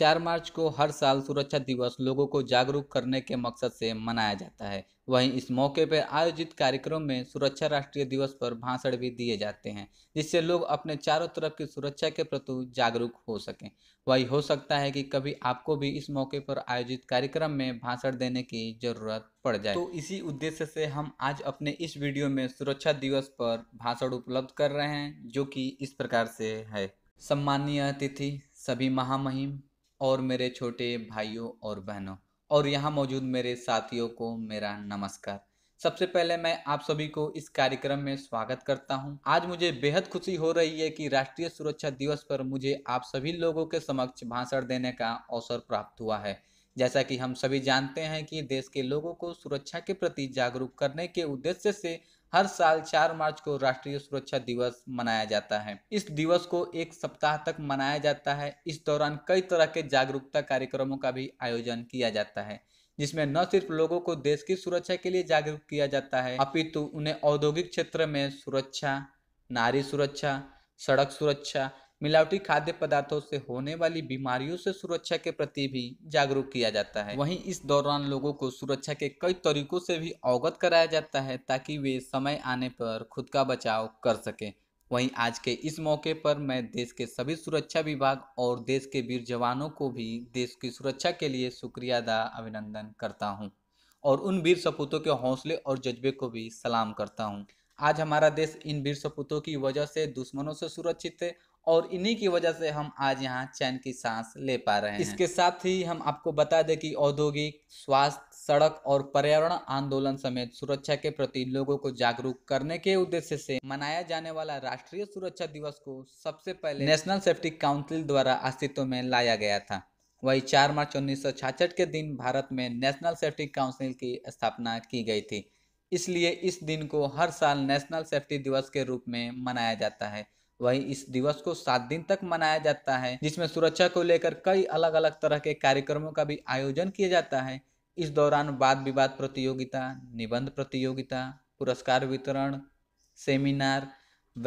चार मार्च को हर साल सुरक्षा दिवस लोगों को जागरूक करने के मकसद से मनाया जाता है वहीं इस मौके पर आयोजित कार्यक्रम में सुरक्षा राष्ट्रीय दिवस पर भाषण भी दिए जाते हैं जिससे लोग अपने चारों तरफ की सुरक्षा के प्रति जागरूक हो सकें वही हो सकता है कि कभी आपको भी इस मौके पर आयोजित कार्यक्रम में भाषण देने की जरूरत पड़ जाए तो इसी उद्देश्य से हम आज अपने इस वीडियो में सुरक्षा दिवस पर भाषण उपलब्ध कर रहे हैं जो कि इस प्रकार से है सम्मानीय अतिथि सभी महामहिम और मेरे छोटे भाइयों और बहनों और यहाँ मौजूद मेरे साथियों को मेरा नमस्कार सबसे पहले मैं आप सभी को इस कार्यक्रम में स्वागत करता हूँ आज मुझे बेहद खुशी हो रही है कि राष्ट्रीय सुरक्षा दिवस पर मुझे आप सभी लोगों के समक्ष भाषण देने का अवसर प्राप्त हुआ है जैसा कि हम सभी जानते हैं कि देश के लोगों को सुरक्षा के प्रति जागरूक करने के उद्देश्य से हर साल 4 मार्च को राष्ट्रीय सुरक्षा दिवस मनाया जाता है इस दिवस को एक सप्ताह तक मनाया जाता है इस दौरान कई तरह के जागरूकता कार्यक्रमों का भी आयोजन किया जाता है जिसमें न सिर्फ लोगों को देश की सुरक्षा के लिए जागरूक किया जाता है अपितु उन्हें औद्योगिक क्षेत्र में सुरक्षा नारी सुरक्षा सड़क सुरक्षा मिलावटी खाद्य पदार्थों से होने वाली बीमारियों से सुरक्षा के प्रति भी जागरूक किया जाता है वहीं इस दौरान लोगों को सुरक्षा के कई तरीकों से भी अवगत कराया जाता है ताकि वे समय आने पर खुद का बचाव कर सके वहीं आज के इस मौके पर मैं देश के सभी सुरक्षा विभाग और देश के वीर जवानों को भी देश की सुरक्षा के लिए शुक्रिया अदा अभिनंदन करता हूँ और उन वीर सपूतों के हौसले और जज्बे को भी सलाम करता हूँ आज हमारा देश इन वीर सपूतों की वजह से दुश्मनों से सुरक्षित है और इन्हीं की वजह से हम आज यहाँ चैन की सांस ले पा रहे हैं इसके साथ ही हम आपको बता दें कि औद्योगिक स्वास्थ्य सड़क और पर्यावरण आंदोलन समेत सुरक्षा के प्रति लोगों को जागरूक करने के उद्देश्य से मनाया जाने वाला राष्ट्रीय सुरक्षा दिवस को सबसे पहले नेशनल सेफ्टी काउंसिल द्वारा अस्तित्व में लाया गया था वही चार मार्च उन्नीस के दिन भारत में नेशनल सेफ्टी काउंसिल की स्थापना की गई थी इसलिए इस दिन को हर साल नेशनल सेफ्टी दिवस के रूप में मनाया जाता है वहीं इस दिवस को सात दिन तक मनाया जाता है जिसमें सुरक्षा को लेकर कई अलग अलग तरह के कार्यक्रमों का भी आयोजन किया जाता है इस दौरान वाद विवाद प्रतियोगिता निबंध प्रतियोगिता पुरस्कार वितरण सेमिनार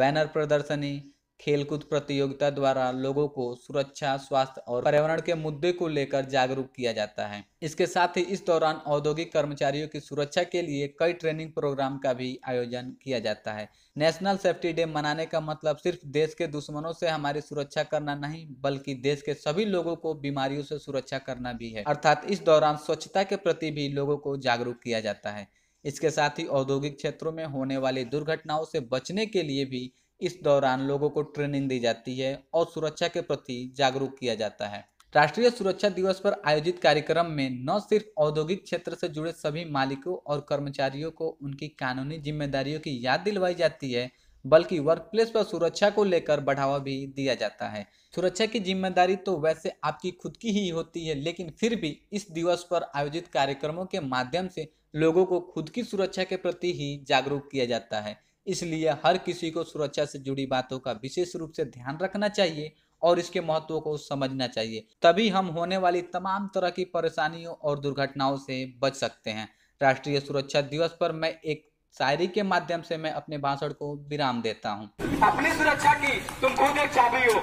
बैनर प्रदर्शनी खेलकूद प्रतियोगिता द्वारा लोगों को सुरक्षा स्वास्थ्य और पर्यावरण के मुद्दे को लेकर जागरूक किया जाता है इसके साथ ही इस दौरान औद्योगिक कर्मचारियों की सुरक्षा के लिए कई ट्रेनिंग प्रोग्राम का भी आयोजन किया जाता है नेशनल सेफ्टी डे मनाने का मतलब सिर्फ देश के दुश्मनों से हमारी सुरक्षा करना नहीं बल्कि देश के सभी लोगों को बीमारियों से सुरक्षा करना भी है अर्थात इस दौरान स्वच्छता के प्रति भी लोगों को जागरूक किया जाता है इसके साथ ही औद्योगिक क्षेत्रों में होने वाली दुर्घटनाओं से बचने के लिए भी इस दौरान लोगों को ट्रेनिंग दी जाती है और सुरक्षा के प्रति जागरूक किया जाता है राष्ट्रीय सुरक्षा दिवस पर आयोजित कार्यक्रम में न सिर्फ औद्योगिक क्षेत्र से जुड़े सभी मालिकों और कर्मचारियों को उनकी कानूनी जिम्मेदारियों की याद दिलवाई जाती है बल्कि वर्क प्लेस पर सुरक्षा को लेकर बढ़ावा भी दिया जाता है सुरक्षा की जिम्मेदारी तो वैसे आपकी खुद की ही होती है लेकिन फिर भी इस दिवस पर आयोजित कार्यक्रमों के माध्यम से लोगों को खुद की सुरक्षा के प्रति ही जागरूक किया जाता है इसलिए हर किसी को सुरक्षा से जुड़ी बातों का विशेष रूप से ध्यान रखना चाहिए और इसके महत्व को समझना चाहिए तभी हम होने वाली तमाम तरह की परेशानियों और दुर्घटनाओं से बच सकते हैं राष्ट्रीय सुरक्षा दिवस पर मैं एक शायरी के माध्यम से मैं अपने भाषण को विराम देता हूँ अपनी सुरक्षा की तुम खुद एक चाबी हो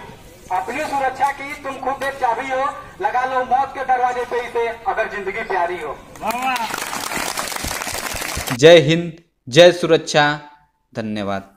अपनी सुरक्षा की तुम खुद एक चाबी हो लगा लो मौत के दरवाजे पे इसे अगर जिंदगी प्यारी हो जय हिंद जय सुरक्षा धन्यवाद